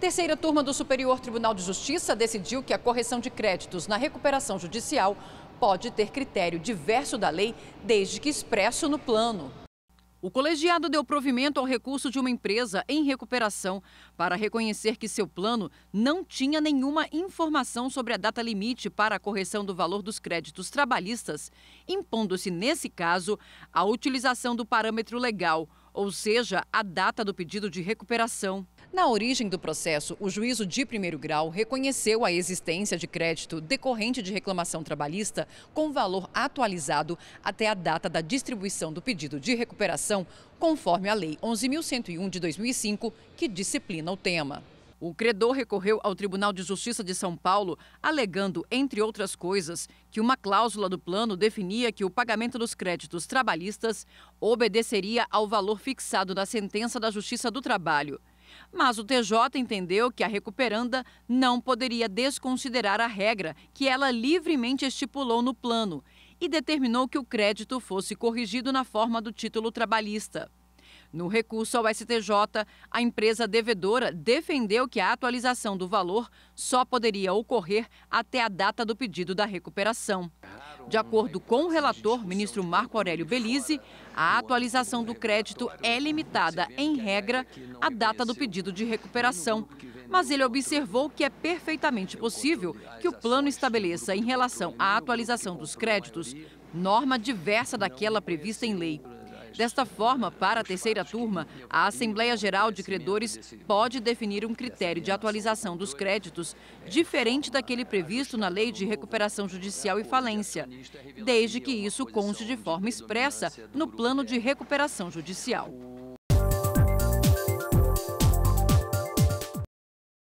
Terceira turma do Superior Tribunal de Justiça decidiu que a correção de créditos na recuperação judicial pode ter critério diverso da lei, desde que expresso no plano. O colegiado deu provimento ao recurso de uma empresa em recuperação para reconhecer que seu plano não tinha nenhuma informação sobre a data limite para a correção do valor dos créditos trabalhistas, impondo-se, nesse caso, a utilização do parâmetro legal, ou seja, a data do pedido de recuperação. Na origem do processo, o juízo de primeiro grau reconheceu a existência de crédito decorrente de reclamação trabalhista com valor atualizado até a data da distribuição do pedido de recuperação, conforme a Lei 11.101 de 2005, que disciplina o tema. O credor recorreu ao Tribunal de Justiça de São Paulo, alegando, entre outras coisas, que uma cláusula do plano definia que o pagamento dos créditos trabalhistas obedeceria ao valor fixado na sentença da Justiça do Trabalho. Mas o TJ entendeu que a recuperanda não poderia desconsiderar a regra que ela livremente estipulou no plano e determinou que o crédito fosse corrigido na forma do título trabalhista. No recurso ao STJ, a empresa devedora defendeu que a atualização do valor só poderia ocorrer até a data do pedido da recuperação. De acordo com o relator, ministro Marco Aurélio Belize, a atualização do crédito é limitada, em regra, à data do pedido de recuperação. Mas ele observou que é perfeitamente possível que o plano estabeleça, em relação à atualização dos créditos, norma diversa daquela prevista em lei. Desta forma, para a terceira turma, a Assembleia Geral de Credores pode definir um critério de atualização dos créditos diferente daquele previsto na Lei de Recuperação Judicial e Falência, desde que isso conste de forma expressa no plano de recuperação judicial.